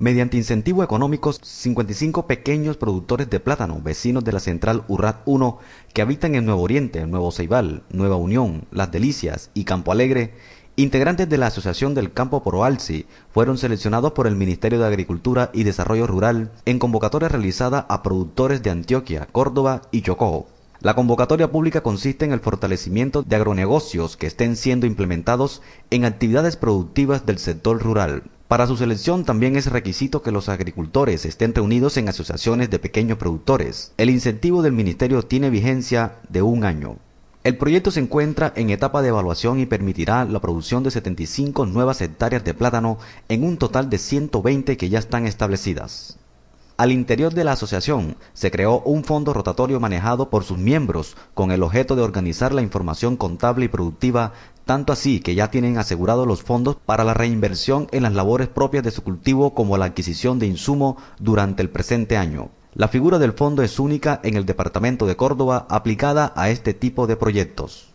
mediante incentivos económicos, 55 pequeños productores de plátano, vecinos de la central URAT 1, que habitan en Nuevo Oriente, Nuevo Ceibal, Nueva Unión, Las Delicias y Campo Alegre, integrantes de la Asociación del Campo Poroalsi, fueron seleccionados por el Ministerio de Agricultura y Desarrollo Rural en convocatoria realizada a productores de Antioquia, Córdoba y Chocó. La convocatoria pública consiste en el fortalecimiento de agronegocios que estén siendo implementados en actividades productivas del sector rural, para su selección también es requisito que los agricultores estén reunidos en asociaciones de pequeños productores. El incentivo del Ministerio tiene vigencia de un año. El proyecto se encuentra en etapa de evaluación y permitirá la producción de 75 nuevas hectáreas de plátano en un total de 120 que ya están establecidas. Al interior de la asociación se creó un fondo rotatorio manejado por sus miembros con el objeto de organizar la información contable y productiva tanto así que ya tienen asegurados los fondos para la reinversión en las labores propias de su cultivo como la adquisición de insumo durante el presente año. La figura del fondo es única en el departamento de Córdoba aplicada a este tipo de proyectos.